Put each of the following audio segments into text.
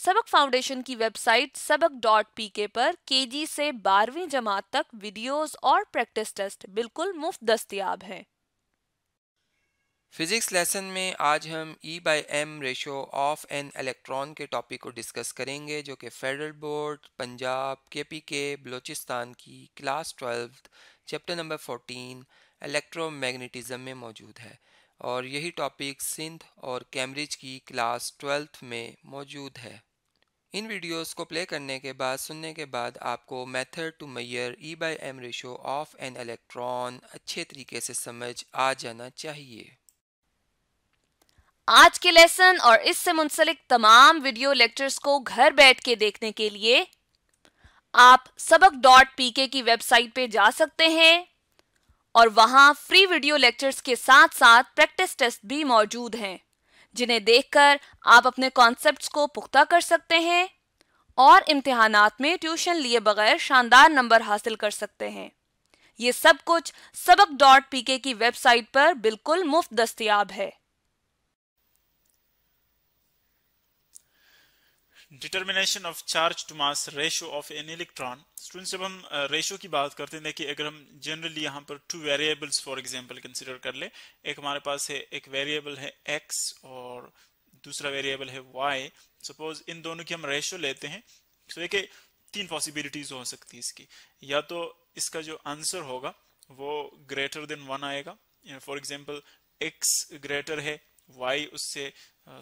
सबक फाउंडेशन की वेबसाइट सबक डॉट पी के पर के जी से बारहवीं जमात तक वीडियोस और प्रैक्टिस टेस्ट बिल्कुल मुफ्त दस्तियाब हैं फिज़िक्स लेसन में आज हम e by m ratio of an electron के टॉपिक को डिस्कस करेंगे जो कि फेडरल बोर्ड पंजाब के पी के बलूचिस्तान की class twelve chapter number fourteen electromagnetism में मौजूद है और यही टॉपिक सिंध और कैम्ब्रिज की क्लास ट्वेल्थ में मौजूद है इन वीडियोस को प्ले करने के बाद सुनने के बाद आपको method to measure e by m ratio of an electron अच्छे तरीके से समझ आ जाना चाहिए आज के लेसन और इससे मुंसलिक तमाम वीडियो लेक्चर्स को घर बैठ के देखने के लिए आप सबक डॉट पी की वेबसाइट पे जा सकते हैं और वहां फ्री वीडियो लेक्चर्स के साथ साथ प्रैक्टिस टेस्ट भी मौजूद हैं जिन्हें देखकर आप अपने कॉन्सेप्ट्स को पुख्ता कर सकते हैं और इम्तहानात में ट्यूशन लिए बगैर शानदार नंबर हासिल कर सकते हैं ये सब कुछ सबक डॉट पी की वेबसाइट पर बिल्कुल मुफ्त दस्तियाब है determination of charge to mass ratio of an electron students जब हम रेशो की बात करते हैं देखिए अगर हम जनरली यहाँ पर two variables for example consider कर ले एक हमारे पास है एक वेरिएबल है एक्स और दूसरा वेरिएबल है वाई सपोज इन दोनों की हम रेशो लेते हैं तो देखिए तीन पॉसिबिलिटीज हो सकती है इसकी या तो इसका जो आंसर होगा वो ग्रेटर देन वन आएगा फॉर एग्जाम्पल एक्स ग्रेटर है वाई उससे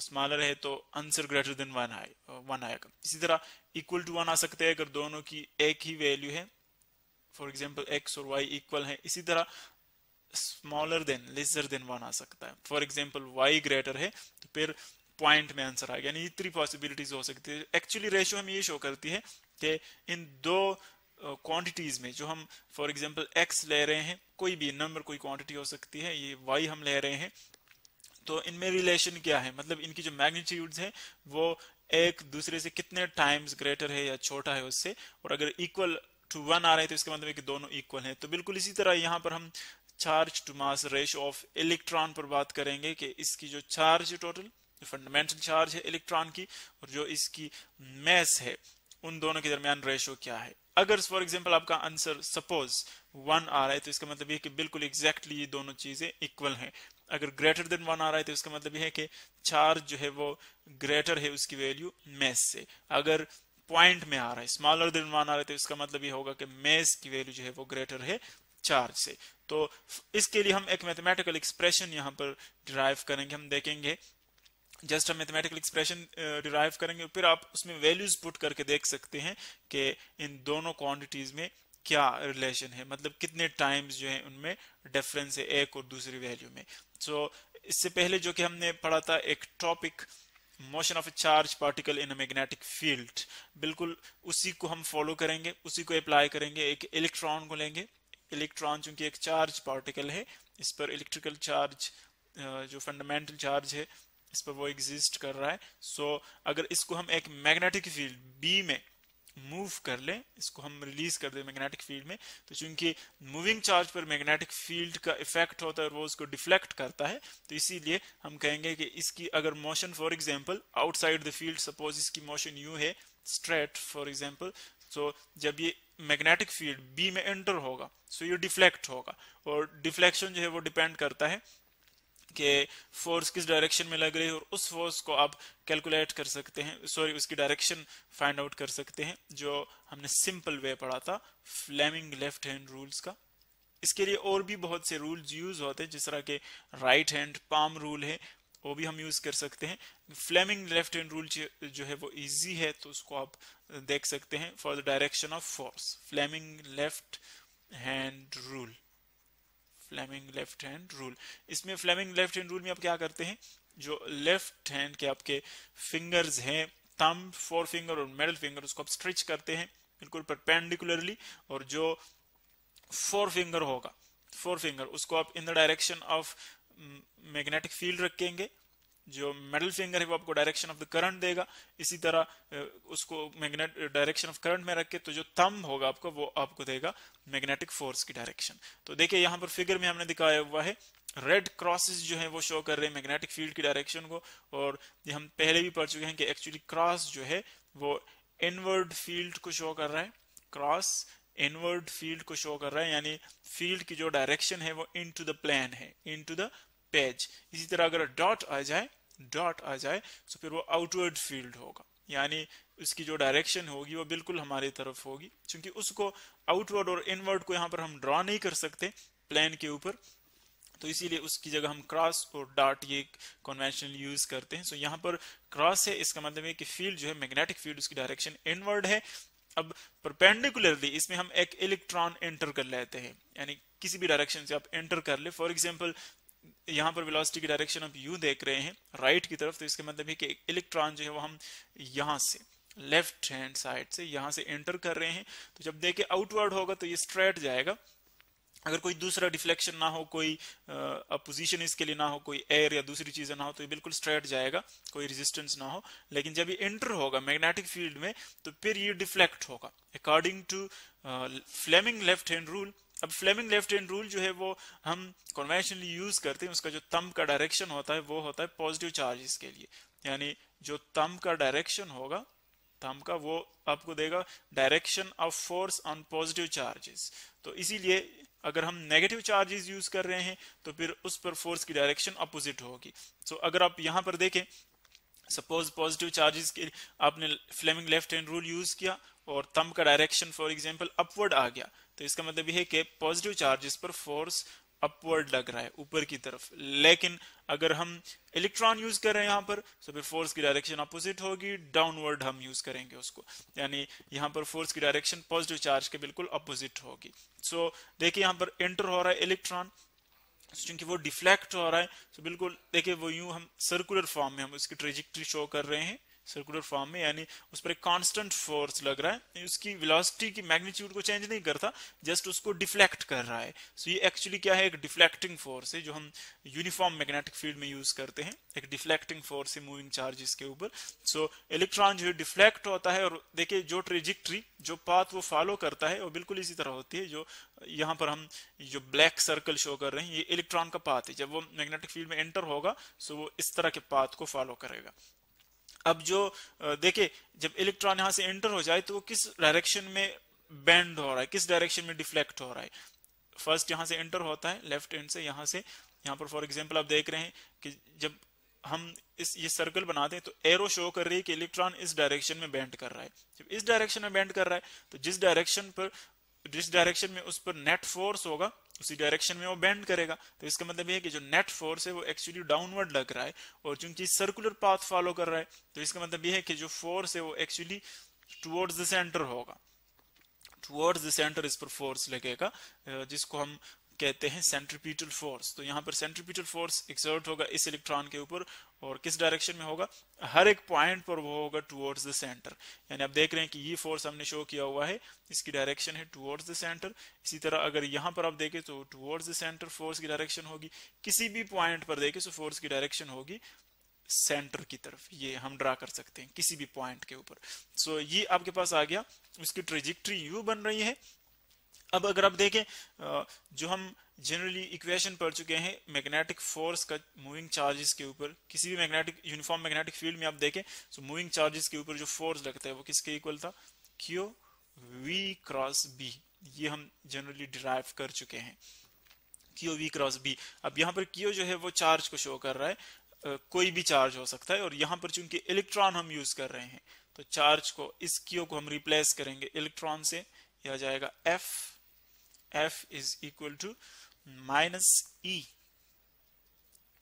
स्मॉलर है तो आंसर ग्रेटर देन वन आए वन आएगा इसी तरह इक्वल टू वन आ सकते हैं अगर दोनों की एक ही वैल्यू है फॉर एग्जाम्पल एक्स और वाई इक्वल है इसी तरह smaller than lesser than one आ सकता है फॉर एग्जाम्पल वाई ग्रेटर है तो फिर पॉइंट में आंसर आएगा यानी इतनी पॉसिबिलिटीज हो सकती है एक्चुअली रेशियो हमें ये शो करती है कि इन दो क्वांटिटीज uh, में जो हम फॉर एग्जाम्पल एक्स ले रहे हैं कोई भी नंबर कोई क्वांटिटी हो सकती है ये वाई हम ले रहे हैं तो इनमें रिलेशन क्या है मतलब इनकी जो मैग्नीट्यूड है वो एक दूसरे से कितने टाइम्स ग्रेटर है या छोटा है उससे और अगर इक्वल टू वन आ रहे हैं तो इसके मतलब है कि दोनों इक्वल हैं तो बिल्कुल इसी तरह यहाँ पर हम charge to mass ratio of electron पर बात करेंगे कि इसकी जो चार्ज है टोटल फंडामेंटल चार्ज है इलेक्ट्रॉन की और जो इसकी मैस है उन दोनों के दरमियान रेशो क्या है अगर फॉर एग्जाम्पल आपका आंसर सपोज वन आ रहा है तो इसका मतलब ये कि बिल्कुल एग्जैक्टली exactly ये दोनों चीजें इक्वल हैं अगर ग्रेटर देन वन आ रहा है तो इसका मतलब यह है कि चार्ज जो है वो ग्रेटर है उसकी वैल्यू मेस से अगर पॉइंट में आ रहा है स्मॉलर देन वन आ रहा है तो इसका मतलब ये होगा कि मेस की वैल्यू जो है वो ग्रेटर है चार्ज से तो इसके लिए हम एक मैथमेटिकल एक्सप्रेशन यहाँ पर ड्राइव करेंगे हम देखेंगे जस्ट हम मैथमेटिकल एक्सप्रेशन डिराइव करेंगे फिर आप उसमें वैल्यूज पुट करके देख सकते हैं कि इन दोनों क्वांटिटीज में क्या रिलेशन है मतलब कितने टाइम्स जो है उनमें डिफरेंस है एक और दूसरी वैल्यू में सो so, इससे पहले जो कि हमने पढ़ा था एक topic motion of a charge particle in magnetic field बिल्कुल उसी को हम फॉलो करेंगे उसी को अप्लाई करेंगे एक इलेक्ट्रॉन को लेंगे इलेक्ट्रॉन चूंकि एक चार्ज पार्टिकल है इस पर इलेक्ट्रिकल चार्ज जो फंडामेंटल चार्ज है इस पर वो एग्जिस्ट कर रहा है सो so, अगर इसको हम एक मैग्नेटिक फील्ड बी में मूव कर लें इसको हम रिलीज कर दें मैग्नेटिक फील्ड में तो चूंकि मूविंग चार्ज पर मैग्नेटिक फील्ड का इफेक्ट होता है और वो उसको डिफ्लेक्ट करता है तो इसीलिए हम कहेंगे कि इसकी अगर motion for example outside the field suppose इसकी मोशन यू है स्ट्रेट फॉर एग्जांपल सो जब ये मैग्नेटिक फील्ड बी में एंटर होगा सो so ये डिफ्लेक्ट होगा और डिफ्लेक्शन जो है वो डिपेंड करता है कि फोर्स किस डायरेक्शन में लग रही है और उस फोर्स को आप कैलकुलेट कर सकते हैं सॉरी उसकी डायरेक्शन फाइंड आउट कर सकते हैं जो हमने सिंपल वे पढ़ा था फ्लेमिंग लेफ्ट हैंड रूल्स का इसके लिए और भी बहुत से रूल्स यूज होते हैं जिस तरह के राइट हैंड पाम रूल है वो भी हम यूज कर सकते हैं फ्लेमिंग लेफ्ट हैंड रूल जो है वो इजी है तो उसको आप देख सकते हैं for the direction of force Fleming left hand rule Fleming left hand rule इसमें फ्लेमिंग लेफ्ट हैंड रूल में आप क्या करते हैं जो लेफ्ट हैंड के आपके फिंगर्स हैं थंब फोर फिंगर और मिडल फिंगर उसको आप स्ट्रिच करते हैं बिल्कुल परपेंडिकुलरली और जो फोर फिंगर होगा फोर फिंगर उसको आप in the direction of magnetic field रखेंगे जो मेडल फिंगर है वो आपको डायरेक्शन ऑफ द करंट देगा इसी तरह उसको मैग्नेट डायरेक्शन ऑफ करंट में रख के तो जो थम होगा आपको वो आपको देगा मैग्नेटिक फोर्स की डायरेक्शन तो देखिए यहाँ पर फिगर में हमने दिखाया हुआ है रेड क्रॉसेस जो है वो शो कर रहे हैं मैग्नेटिक फील्ड की डायरेक्शन को और ये हम पहले भी पढ़ चुके हैं कि एक्चुअली क्रॉस जो है वो इनवर्ड फील्ड को शो कर रहा है क्रॉस इनवर्ड फील्ड को शो कर रहा है यानी फील्ड की जो डायरेक्शन है वो इन टू द प्लान है इन टू द पेज इसी तरह अगर डॉट आ जाए डॉट आ जाए तो फिर वो आउटवर्ड फील्ड होगा यानी उसकी जो डायरेक्शन होगी वो बिल्कुल हमारी तरफ होगी क्योंकि उसको आउटवर्ड और इनवर्ड को यहाँ पर हम ड्रॉ नहीं कर सकते प्लान के ऊपर तो इसीलिए उसकी जगह हम क्रॉस और डॉट ये कन्वेंशनल यूज करते हैं सो so, यहाँ पर क्रॉस है इसका मतलब है कि फील्ड जो है मैग्नेटिक फील्ड उसकी डायरेक्शन इनवर्ड है अब परपेंडिकुलरली इसमें हम एक इलेक्ट्रॉन एंटर कर लेते हैं यानी किसी भी डायरेक्शन से आप एंटर कर ले फॉर एग्जाम्पल यहाँ पर वेलोसिटी की डायरेक्शन आप यू देख रहे हैं राइट की तरफ तो इसके मतलब है कि इलेक्ट्रॉन जो है वो हम यहाँ से लेफ्ट हैंड साइड से यहाँ से एंटर कर रहे हैं तो जब देखे आउटवर्ड होगा तो ये स्ट्रेट जाएगा अगर कोई दूसरा डिफ्लेक्शन ना हो कोई अपोजिशन इसके लिए ना हो कोई एयर या दूसरी चीज़ें ना हो तो ये बिल्कुल स्ट्रेट जाएगा कोई रेजिस्टेंस ना हो लेकिन जब ये एंटर होगा मैग्नेटिक फील्ड में तो फिर ये डिफ्लेक्ट होगा according to Fleming left hand rule अब फ्लेमिंग लेफ्ट हैंड रूल जो है वो हम कन्वेंशनली यूज करते हैं उसका जो तम का डायरेक्शन होता है वो होता है पॉजिटिव चार्जेस के लिए यानी जो तम का डायरेक्शन होगा तम का वो आपको देगा direction of force on positive charges तो इसीलिए अगर हम नेगेटिव चार्जेस यूज कर रहे हैं तो फिर उस पर फोर्स की डायरेक्शन अपोजिट होगी सो so, अगर आप यहां पर देखें सपोज पॉजिटिव चार्जेस के आपने Fleming left hand rule use किया और तम का डायरेक्शन फॉर एग्जांपल अपवर्ड आ गया तो इसका मतलब यह है कि पॉजिटिव चार्ज इस पर फोर्स अपवर्ड लग रहा है ऊपर की तरफ लेकिन अगर हम इलेक्ट्रॉन यूज कर रहे हैं यहाँ पर तो फिर फोर्स की डायरेक्शन अपोजिट होगी डाउनवर्ड हम यूज करेंगे उसको यानी यहाँ पर फोर्स की डायरेक्शन पॉजिटिव चार्ज के बिल्कुल अपोजिट होगी सो so, देखिए यहाँ पर एंटर हो रहा है इलेक्ट्रॉन क्योंकि तो वो डिफ्लेक्ट हो रहा है तो बिल्कुल देखिए वो यूं हम सर्कुलर फॉर्म में हम उसकी ट्रेजिक्ट्री शो कर रहे हैं सर्कुलर फॉर्म में यानी उस पर एक कांस्टेंट फोर्स लग रहा है उसकी वेलोसिटी की मैग्नीट्यूड को चेंज नहीं करता जस्ट उसको डिफ्लेक्ट कर रहा है सो so, ये एक्चुअली क्या है एक डिफ्लेक्टिंग फोर्स है जो हम यूनिफॉर्म मैग्नेटिक फील्ड में यूज करते हैं एक डिफ्लेक्टिंग फोर्स है मूविंग चार्जेस के ऊपर सो इलेक्ट्रॉन जो डिफ्लेक्ट होता है और देखिए जो ट्रेजिक्ट्री जो पाथ वो फॉलो करता है वो बिल्कुल इसी तरह होती है जो यहाँ पर हम जो ब्लैक सर्कल शो कर रहे हैं ये इलेक्ट्रॉन का पाथ है जब वो मैग्नेटिक फील्ड में एंटर होगा सो वो इस तरह के पाथ को फॉलो करेगा अब जो देखे जब इलेक्ट्रॉन यहां से एंटर हो जाए तो वो किस डायरेक्शन में बैंड हो रहा है किस डायरेक्शन में डिफ्लेक्ट हो रहा है फर्स्ट यहां से एंटर होता है लेफ्ट एंड से यहां से यहाँ पर फॉर एग्जाम्पल आप देख रहे हैं कि जब हम इस ये सर्कल बनाते हैं तो एरो शो कर रही है कि इलेक्ट्रॉन इस डायरेक्शन में बैंड कर रहा है जब इस डायरेक्शन में बैंड कर रहा है तो जिस डायरेक्शन पर जिस डायरेक्शन में उस पर नेट फोर्स होगा उसी डायरेक्शन में वो बेंड करेगा तो इसका मतलब ये है कि जो नेट फोर्स है वो एक्चुअली डाउनवर्ड लग रहा है और चूंकि सर्कुलर पाथ फॉलो कर रहा है तो इसका मतलब ये है कि जो फोर्स है वो एक्चुअली टुवर्ड्स द सेंटर होगा टुवर्ड्स द सेंटर इस पर फोर्स लगेगा जिसको हम कहते हैं सेंट्रीपीटल फोर्स तो यहाँ पर सेंट्रीपीटल फोर्स एक्सर्ट होगा इस इलेक्ट्रॉन के ऊपर और किस डायरेक्शन में होगा हर एक पॉइंट पर वो होगा टुवर्ड्स द सेंटर यानी आप देख रहे हैं कि ये फोर्स हमने शो किया हुआ है इसकी डायरेक्शन है टुवर्ड्स द सेंटर इसी तरह अगर यहाँ पर आप देखें तो टुवर्ड्स द सेंटर फोर्स की डायरेक्शन होगी किसी भी पॉइंट पर देखें तो फोर्स की डायरेक्शन होगी सेंटर की तरफ ये हम ड्रा कर सकते हैं किसी भी पॉइंट के ऊपर सो so, ये आपके पास आ गया उसकी ट्रेजिक्ट्री यू बन रही है अब अगर आप देखें जो हम जनरली इक्वेशन पढ़ चुके हैं मैग्नेटिक फोर्स का मूविंग चार्जेस के ऊपर किसी भी मैग्नेटिक यूनिफॉर्म मैग्नेटिक फील्ड में आप देखें तो मूविंग चार्जेस के ऊपर जो फोर्स लगता है वो किसके इक्वल था क्यू वी क्रॉस बी ये हम जनरली डिराइव कर चुके हैं क्यू वी क्रॉस बी अब यहाँ पर क्यू जो है वो चार्ज को शो कर रहा है कोई भी चार्ज हो सकता है और यहाँ पर चूंकि इलेक्ट्रॉन हम यूज कर रहे हैं तो चार्ज को इस क्यू को हम रिप्लेस करेंगे इलेक्ट्रॉन से यह जाएगा F f is equal to minus e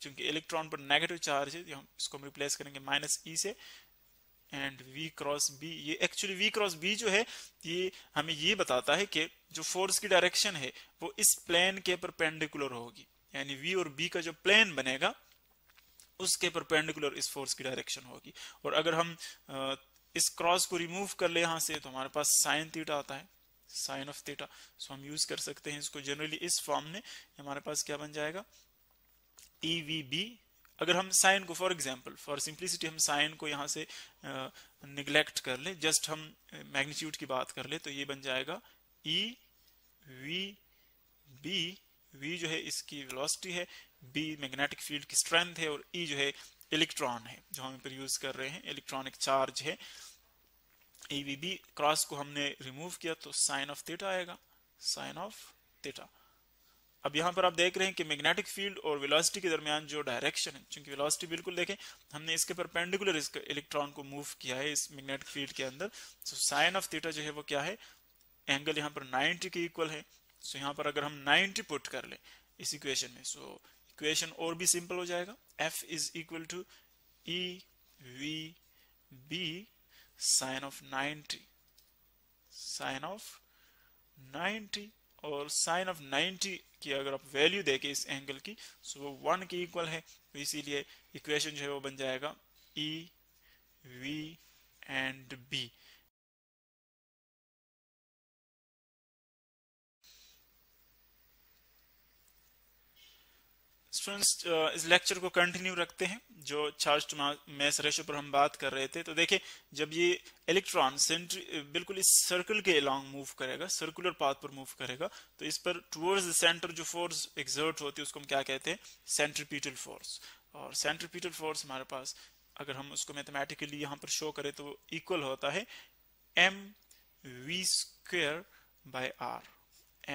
क्योंकि इलेक्ट्रॉन पर नेगेटिव चार्ज है तो हम इसको हम रिप्लेस करेंगे माइनस ई e से एंड वी क्रॉस बी ये एक्चुअली वी क्रॉस बी जो है ये हमें ये बताता है कि जो फोर्स की डायरेक्शन है वो इस प्लेन के परपेंडिकुलर होगी यानी वी और बी का जो प्लेन बनेगा उसके परपेंडिकुलर इस फोर्स की डायरेक्शन होगी और अगर हम इस क्रॉस को रिमूव कर ले यहां से तो हमारे पास साइन थीटा आता है साइन ऑफ थीटा सो हम यूज कर सकते हैं इसको जनरली इस फॉर्म में हमारे पास क्या बन जाएगा टी वी बी अगर हम साइन को फॉर एग्जाम्पल फॉर सिंप्लिसिटी हम साइन को यहाँ से निगलेक्ट कर ले जस्ट हम मैग्नीट्यूड की बात कर ले तो ये बन जाएगा ई वी बी वी जो है इसकी वेलोसिटी है बी मैग्नेटिक फील्ड की स्ट्रेंथ है और ई e जो है इलेक्ट्रॉन है जो हम पर यूज कर रहे हैं इलेक्ट्रॉनिक चार्ज है बी क्रॉस को हमने रिमूव किया तो साइन ऑफ थीटा आएगा साइन ऑफ थीटा अब यहाँ पर आप देख रहे हैं कि मैग्नेटिक फील्ड और वेलोसिटी के दरमियान जो डायरेक्शन है क्योंकि वेलोसिटी बिल्कुल देखें हमने इसके पेंडिकुलर इसके इलेक्ट्रॉन को मूव किया है इस मैग्नेटिक फील्ड के अंदर सो साइन ऑफ थीटा जो है वो क्या है एंगल यहाँ पर 90 के इक्वल है सो so यहाँ पर अगर हम 90 पुट कर ले इस इक्वेशन में सो so, इक्वेशन और भी सिंपल हो जाएगा F is equal to E v B sine of 90 sine of 90 और साइन ऑफ 90 की अगर आप वैल्यू देखें इस एंगल की सो तो वो वन के इक्वल है तो इसीलिए इक्वेशन जो है वो बन जाएगा e v and B students uh, इस लेक्चर को कंटिन्यू रखते हैं जो चार्ज टू मैस रेशो पर हम बात कर रहे थे तो देखिए जब ये इलेक्ट्रॉन सेंट्री बिल्कुल इस सर्कल के अलॉन्ग मूव करेगा सर्कुलर पाथ पर मूव करेगा तो इस पर टूवर्ड्स द सेंटर जो फोर्स एग्जर्ट होती है उसको हम क्या कहते हैं सेंट्रीपीटल फोर्स और सेंट्रीपीटल फोर्स हमारे पास अगर हम उसको मैथमेटिकली यहाँ पर शो करें तो इक्वल होता है m v square by r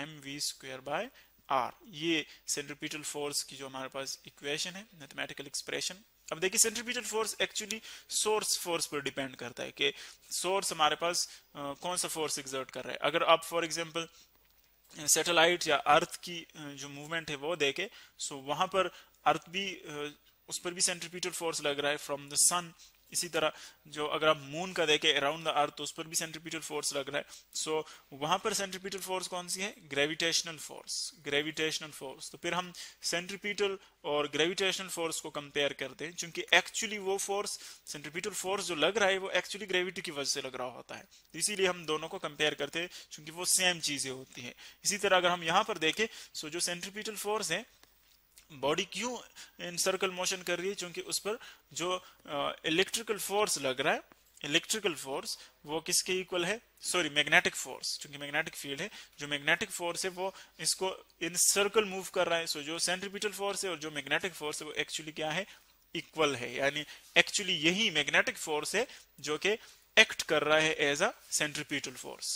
m v square by r ये सेंट्रीपिटल फोर्स की जो हमारे पास इक्वेशन है मैथमेटिकल एक्सप्रेशन अब देखिए centripetal force actually source force पर डिपेंड करता है कि सोर्स हमारे पास आ, कौन सा फोर्स एग्जर्ट कर रहा है अगर आप फॉर एग्जाम्पल सेटेलाइट या अर्थ की जो मूवमेंट है वो देखे सो so वहां पर अर्थ भी उस पर भी सेंट्रीपिटल फोर्स लग रहा है फ्रॉम द सन इसी तरह जो अगर आप मून का देखें अराउंड द अर्थ उस पर भी सेंट्रीपिटल फोर्स लग रहा है सो so, वहां पर सेंट्रीपिटल फोर्स कौन सी है ग्रेविटेशनल फोर्स ग्रेविटेशनल फोर्स तो फिर हम सेंट्रीपिटल और ग्रेविटेशनल फोर्स को कंपेयर करते हैं क्योंकि एक्चुअली वो फोर्स सेंट्रीपिटल फोर्स जो लग रहा है वो एक्चुअली ग्रेविटी की वजह से लग रहा होता है तो इसीलिए हम दोनों को कंपेयर करते हैं क्योंकि वो सेम चीजें होती हैं इसी तरह अगर हम यहाँ पर देखें सो so जो सेंट्रीपिटल फोर्स है बॉडी क्यों इन सर्कल मोशन कर रही है क्योंकि उस पर जो इलेक्ट्रिकल फोर्स लग रहा है इलेक्ट्रिकल फोर्स वो किसके इक्वल है सॉरी मैग्नेटिक फोर्स क्योंकि मैग्नेटिक फील्ड है जो मैग्नेटिक फोर्स है वो इसको इन सर्कल मूव कर रहा है सो so, जो सेंट्रीपिटल फोर्स है और जो मैग्नेटिक फोर्स है वो एक्चुअली क्या है इक्वल है यानी एक्चुअली यही मैग्नेटिक फोर्स है जो कि एक्ट कर रहा है as a centripetal force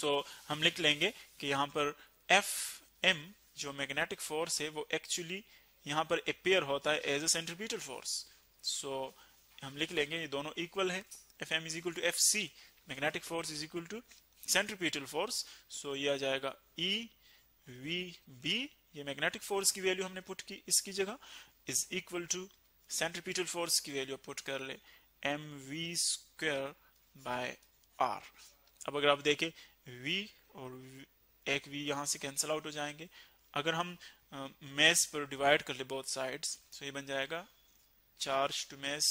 so हम लिख लेंगे कि यहां पर एफ एम जो मैग्नेटिक फोर्स है वो एक्चुअली यहाँ पर अपेयर होता है as a centripetal force so हम लिख लेंगे ये दोनों इक्वल है F m is equal to F c magnetic force is equal to centripetal force so ये आ जाएगा ई वी बी ये मैग्नेटिक फोर्स की वैल्यू हमने पुट की इसकी जगह is equal to centripetal force की वैल्यू पुट कर ले m v square by r अब अगर आप देखें वी और v, एक वी यहां से कैंसिल आउट हो जाएंगे अगर हम मेस पर डिवाइड कर ले बोथ साइड्स तो ये बन जाएगा चार्ज टू मेस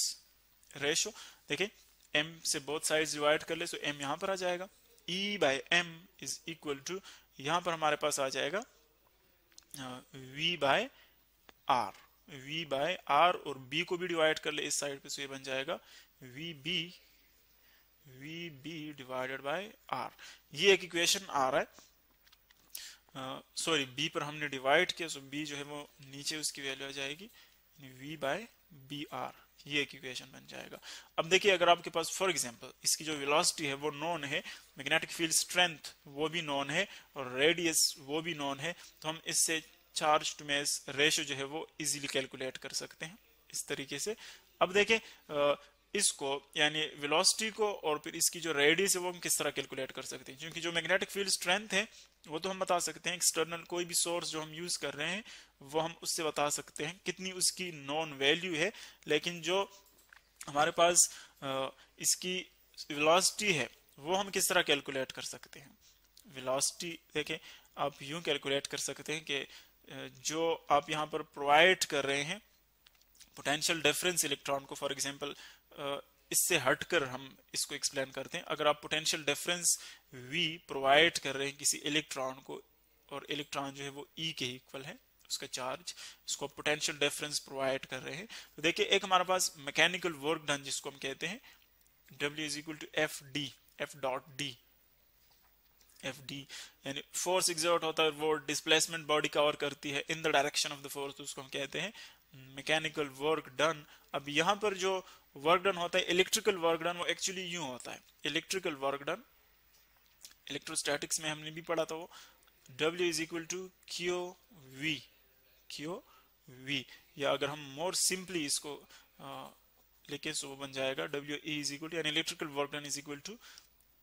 रेशो देखिए एम से बोथ साइड्स डिवाइड कर ले तो एम यहां पर आ जाएगा e by m is equal to यहां पर हमारे पास आ जाएगा v by r v by r और बी को भी डिवाइड कर ले इस साइड पे तो ये बन जाएगा v B v B divided by r ये एक इक्वेशन आ रहा है सॉरी बी पर हमने डिवाइड किया सो बी जो है वो नीचे उसकी वैल्यू आ जाएगी वी बाय बी आर ये एक इक्वेशन बन जाएगा अब देखिए अगर आपके पास फॉर एग्जांपल इसकी जो वेलोसिटी है वो नॉन है मैग्नेटिक फील्ड स्ट्रेंथ वो भी नॉन है और रेडियस वो भी नॉन है तो हम इससे चार्ज टू मेस रेशो जो है वो इजीली कैलकुलेट कर सकते हैं इस तरीके से अब देखें इसको यानी वेलोसिटी को और फिर इसकी जो रेडियस है वो हम किस तरह कैलकुलेट कर सकते हैं क्योंकि जो मैग्नेटिक फील्ड स्ट्रेंथ है वो तो हम बता सकते हैं एक्सटर्नल कोई भी सोर्स जो हम यूज कर रहे हैं वो हम उससे बता सकते हैं कितनी उसकी नॉन वैल्यू है लेकिन जो हमारे पास इसकी वेलोसिटी है वो हम किस तरह कैलकुलेट कर सकते हैं वेलोसिटी देखें आप यूं कैलकुलेट कर सकते हैं कि जो आप यहाँ पर प्रोवाइड कर रहे हैं पोटेंशियल डिफरेंस इलेक्ट्रॉन को फॉर एग्जांपल इससे हटकर हम इसको एक्सप्लेन करते हैं अगर आप पोटेंशियल डिफरेंस वी प्रोवाइड कर रहे हैं किसी इलेक्ट्रॉन को और इलेक्ट्रॉन जो है वो ई e के इक्वल है उसका चार्ज इसको पोटेंशियल डिफरेंस प्रोवाइड कर रहे हैं तो देखिए एक हमारे पास मैकेनिकल वर्क डन जिसको हम कहते हैं W is equal to F D F dot D F D यानी फोर्स एग्जर्ट होता है वो डिस्प्लेसमेंट बॉडी कवर करती है in the direction of the force उसको हम कहते हैं मैकेनिकल वर्क डन अब यहाँ पर जो वर्क डन होता है इलेक्ट्रिकल वर्क डन वो एक्चुअली यू होता है इलेक्ट्रिकल वर्क डन इलेक्ट्रोस्टैटिक्स में हमने भी पढ़ा था वो W is equal to q v q v या अगर हम मोर सिंपली इसको लेके सो बन जाएगा W E is equal to यानी electrical work done is equal to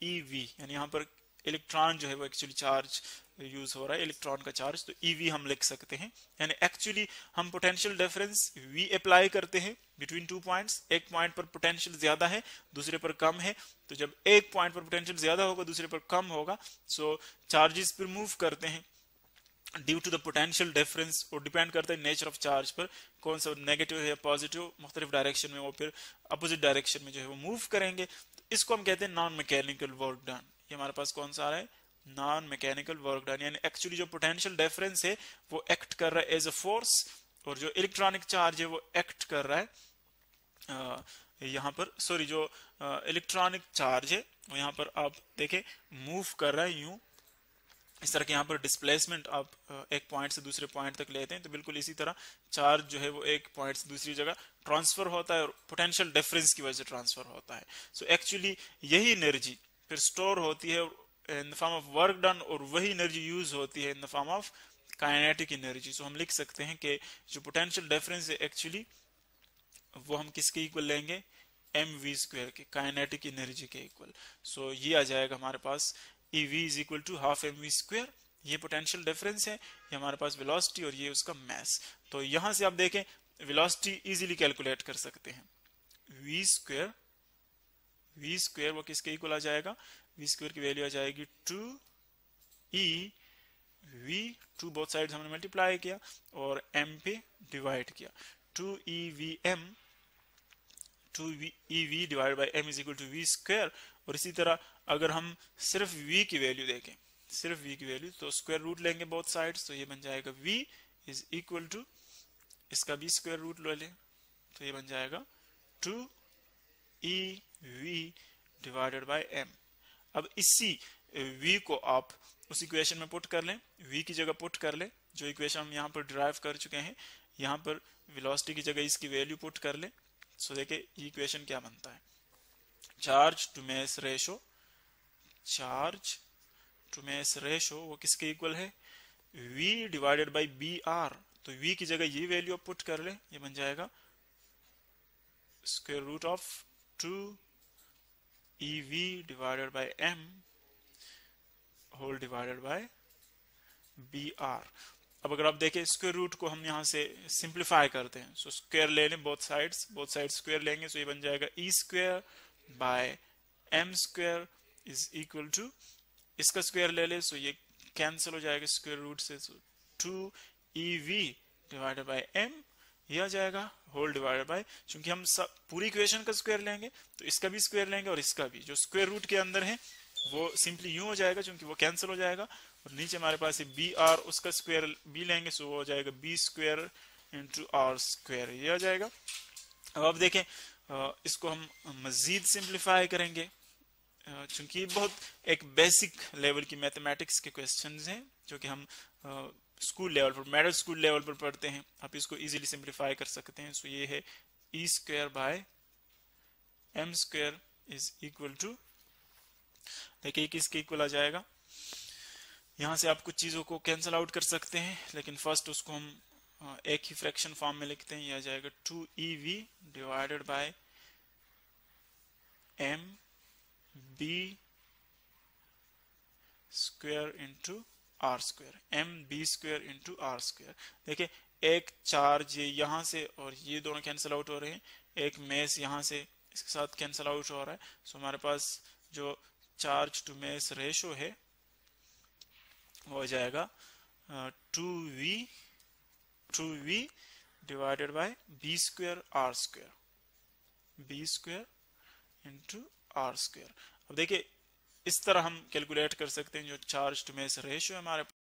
E v यानी यहाँ पर इलेक्ट्रॉन जो है वो एक्चुअली चार्ज यूज हो रहा है इलेक्ट्रॉन का चार्ज तो ईवी e हम लिख सकते हैं यानी एक्चुअली हम पोटेंशियल डिफरेंस वी अप्लाई करते हैं बिटवीन टू पॉइंट्स एक पॉइंट पर पोटेंशियल ज्यादा है दूसरे पर कम है तो जब एक पॉइंट पर पोटेंशियल ज्यादा होगा दूसरे पर कम होगा सो चार्जेस पर मूव करते हैं due to the potential difference और डिपेंड करता है नेचर ऑफ चार्ज पर कौन सा नेगेटिव है पॉजिटिव मुख्तलिफ डायरेक्शन में वो फिर अपोजिट डायरेक्शन में जो है वो मूव करेंगे तो इसको हम कहते हैं नॉन मैकेनिकल वर्क डन ये हमारे पास कौन सा आ रहा है नॉन मैकेनिकल वर्क डन यानी एक्चुअली जो पोटेंशियल डिफरेंस है वो एक्ट कर रहा है एज अ फोर्स और जो इलेक्ट्रॉनिक चार्ज है वो एक्ट कर रहा है आ, यहाँ पर सॉरी जो इलेक्ट्रॉनिक चार्ज है वो यहाँ पर आप देखे मूव कर रहा है यूं इस तरह के यहाँ पर डिस्प्लेसमेंट आप एक पॉइंट से दूसरे पॉइंट तक लेते हैं तो बिल्कुल इसी तरह चार्ज जो है वो एक पॉइंट से दूसरी जगह ट्रांसफर होता है और पोटेंशियल डिफरेंस की वजह से ट्रांसफर होता है सो so एक्चुअली यही एनर्जी फिर स्टोर होती है in the form of work done और वही एनर्जी यूज होती है in the form of kinetic energy so हम लिख सकते हैं कि जो पोटेंशियल डिफरेंस है एक्चुअली वो हम किसके इक्वल लेंगे एम वी स्क्वेयर के काइनेटिक एनर्जी के इक्वल सो ये आ जाएगा हमारे पास e v is equal to half m v square ये पोटेंशियल डिफरेंस है ये हमारे पास वेलोसिटी और ये उसका मैस तो यहां से आप देखें वेलोसिटी इजीली कैलकुलेट कर सकते हैं वी स्क्वेयर वी स्क्वेयर वो किसके इक्वल आ जाएगा वी स्क्वेयर की वैल्यू आ जाएगी टू ई वी टू बोथ साइड हमने मल्टीप्लाई किया और एम पे डिवाइड किया two E v m two E v divide by m is equal to v square और इसी तरह अगर हम सिर्फ v की वैल्यू देखें सिर्फ v की वैल्यू तो स्क्वायर रूट लेंगे बोथ साइड तो ये बन जाएगा v इज इक्वल टू इसका भी स्क्वायर रूट ले लें तो ये बन जाएगा two E V divided by m अब इसी वी को आप उस इक्वेशन में पुट कर लें वी की जगह पुट कर लें जो इक्वेशन हम यहाँ पर ड्राइव कर चुके हैं यहाँ पर वेलोसिटी की जगह इसकी वैल्यू पुट कर लें सो देखिए इक्वेशन क्या बनता है charge to mass ratio charge to mass ratio वो किसके इक्वल है v divided by B R तो v की जगह ये वैल्यू आप पुट कर ले ये बन जाएगा square root of 2 EV divided by M whole divided by BR. अब अगर आप देखें स्क्वेयर रूट को हम यहां से सिंप्लीफाई करते हैं सो स्क्वेयर ले लें both sides both side square लेंगे सो ये बन जाएगा E square by M square is equal to इसका स्क्वेयर ले लें सो ये कैंसिल हो जाएगा स्क्वेयर रूट से so two E V divided by M ये आ जाएगा होल डिवाइड बाय क्योंकि हम सब पूरी इक्वेशन का स्क्वायर लेंगे तो इसका भी स्क्वायर लेंगे और इसका भी जो स्क्वायर रूट के अंदर है वो सिंपली यू हो जाएगा क्योंकि वो कैंसिल हो जाएगा और नीचे हमारे पास है बी आर उसका स्क्वायर बी लेंगे सो वो हो जाएगा B square into R square ये आ जाएगा अब आप देखें इसको हम मजीद सिंप्लीफाई करेंगे चूंकि बहुत एक बेसिक लेवल की मैथमेटिक्स के क्वेश्चन हैं जो कि हम स्कूल लेवल पर मेडल स्कूल लेवल पर पढ़ते हैं आप इसको इजीली सिंप्लीफाई कर सकते हैं सो ये है E square by M square is equal to देखिए किसके इक्वल आ जाएगा यहां से आप कुछ चीज़ों को कैंसिल आउट कर सकते हैं लेकिन फर्स्ट उसको हम एक ही फ्रैक्शन फॉर्म में लिखते हैं यह आ जाएगा two E V divided by M B square into R square M B square into R square देखिए एक चार्ज ये यहाँ से और ये दोनों कैंसिल आउट हो रहे हैं एक मेस यहाँ से इसके साथ कैंसिल आउट हो रहा है सो हमारे पास जो चार्ज टू मेस रेशो है वो हो जाएगा two V two V divided by B square R square B square into R square अब देखिए इस तरह हम कैलकुलेट कर सकते हैं जो चार्ज टू मेस रेशियो हमारे